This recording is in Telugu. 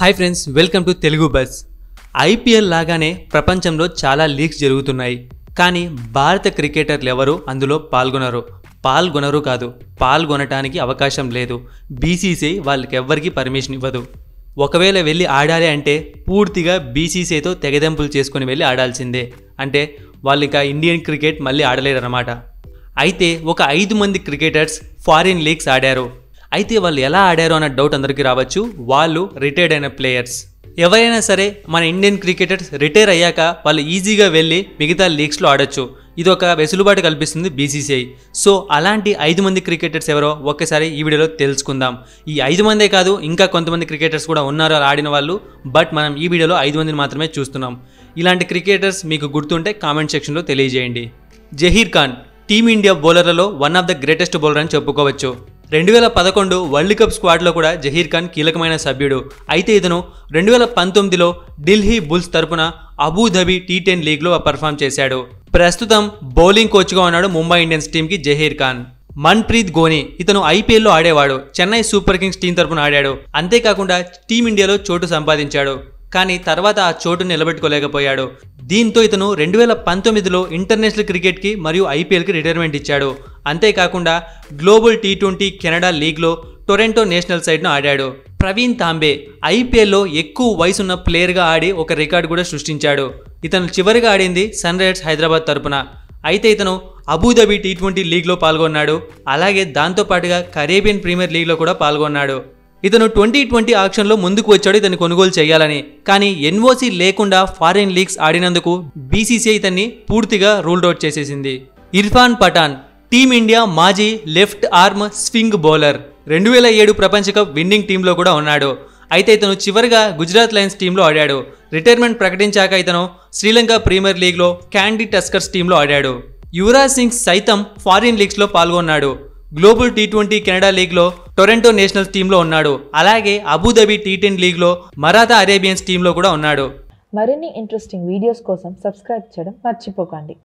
hi friends welcome to Telugu bus IPL లాగానే ప్రపంచంలో చాలా లీగ్స్ జరుగుతున్నాయి కానీ భారత క్రికెటర్లు ఎవరు అందులో పాల్గొనరు పాల్గొనరు కాదు పాల్గొనటానికి అవకాశం లేదు బీసీసీఐ ఎవ్వరికీ పర్మిషన్ ఇవ్వదు ఒకవేళ వెళ్ళి ఆడాలి అంటే పూర్తిగా బీసీసీఐతో తెగదెంపులు చేసుకుని వెళ్ళి ఆడాల్సిందే అంటే వాళ్ళు ఇండియన్ క్రికెట్ మళ్ళీ ఆడలేరన్నమాట అయితే ఒక ఐదు మంది క్రికెటర్స్ ఫారిన్ లీగ్స్ ఆడారు అయితే వాళ్ళు ఎలా ఆడారు అన్న డౌట్ అందరికీ రావచ్చు వాళ్ళు రిటైర్డ్ అయిన ప్లేయర్స్ ఎవరైనా సరే మన ఇండియన్ క్రికెటర్స్ రిటైర్ అయ్యాక వాళ్ళు ఈజీగా వెళ్ళి మిగతా లీగ్స్లో ఆడొచ్చు ఇది ఒక వెసులుబాటు కల్పిస్తుంది బీసీసీఐ సో అలాంటి ఐదు మంది క్రికెటర్స్ ఎవరో ఒక్కసారి ఈ వీడియోలో తెలుసుకుందాం ఈ ఐదు మందే కాదు ఇంకా కొంతమంది క్రికెటర్స్ కూడా ఉన్నారు ఆడిన వాళ్ళు బట్ మనం ఈ వీడియోలో ఐదు మందిని మాత్రమే చూస్తున్నాం ఇలాంటి క్రికెటర్స్ మీకు గుర్తుంటే కామెంట్ సెక్షన్లో తెలియజేయండి జహీర్ ఖాన్ టీమిండియా బౌలర్లలో one of the greatest bowler అని చెప్పుకోవచ్చు రెండు వేల పదకొండు వరల్డ్ కప్ స్క్వాడ్లో కూడా జహీర్ ఖాన్ కీలకమైన సభ్యుడు అయితే ఇతను రెండు వేల పంతొమ్మిదిలో ఢిల్లీ బుల్స్ తరపున అబూధబీ టీ టెన్ లీగ్లో పర్ఫామ్ చేశాడు ప్రస్తుతం బౌలింగ్ కోచ్గా ఉన్నాడు ముంబై ఇండియన్స్ టీంకి జహీర్ ఖాన్ మన్ప్రీత్ గోని ఇతను ఐపీఎల్లో ఆడేవాడు చెన్నై సూపర్ కింగ్స్ టీం తరపున ఆడాడు అంతేకాకుండా టీమిండియాలో చోటు సంపాదించాడు కానీ తర్వాత ఆ చోటు నిలబెట్టుకోలేకపోయాడు దీంతో ఇతను రెండు వేల పంతొమ్మిదిలో ఇంటర్నేషనల్ క్రికెట్కి మరియు ఐపీఎల్కి రిటైర్మెంట్ ఇచ్చాడు అంతేకాకుండా గ్లోబల్ టీ ట్వంటీ కెనడా లీగ్లో టొరెంటో నేషనల్ సైడ్ను ఆడాడు ప్రవీణ్ తాంబే ఐపీఎల్లో ఎక్కువ వయసున్న ప్లేయర్గా ఆడి ఒక రికార్డు కూడా సృష్టించాడు ఇతను చివరిగా ఆడింది సన్ రైజర్స్ హైదరాబాద్ తరపున అయితే ఇతను అబుదాబీ టీ ట్వంటీ లీగ్లో పాల్గొన్నాడు అలాగే దాంతోపాటుగా కరేబియన్ ప్రీమియర్ లీగ్లో కూడా పాల్గొన్నాడు ఇతను ట్వంటీ ట్వంటీ ఆక్షన్లో ముందుకు వచ్చాడు ఇతన్ని కొనుగోలు చేయాలని కానీ ఎన్ఓసీ లేకుండా ఫారిన్ లీగ్స్ ఆడినందుకు బీసీసీఐ ఇతన్ని పూర్తిగా రూల్డౌట్ చేసేసింది ఇర్ఫాన్ పఠాన్ టీమిండియా మాజీ లెఫ్ట్ ఆర్మ్ స్వింగ్ బౌలర్ రెండు వేల ఏడు ప్రపంచ కప్ విన్నింగ్ టీంలో కూడా ఉన్నాడు అయితే ఇతను చివరిగా గుజరాత్ లయన్స్ టీంలో ఆడాడు రిటైర్మెంట్ ప్రకటించాక ఇతను శ్రీలంక ప్రీమియర్ లీగ్లో క్యాండీ టస్కర్స్ టీంలో ఆడాడు యువరాజ్ సింగ్ సైతం ఫారిన్ లీగ్స్లో పాల్గొన్నాడు గ్లోబల్ టీ ట్వంటీ కెనడా లీగ్లో టొరెంటో నేషనల్స్ టీంలో ఉన్నాడు అలాగే అబుదాబి టీ టెన్ లీగ్లో మరాఠా అరేబియన్స్ టీంలో కూడా ఉన్నాడు మరిన్ని ఇంట్రెస్టింగ్ వీడియోస్ కోసం సబ్స్క్రైబ్ చేయడం మర్చిపోకండి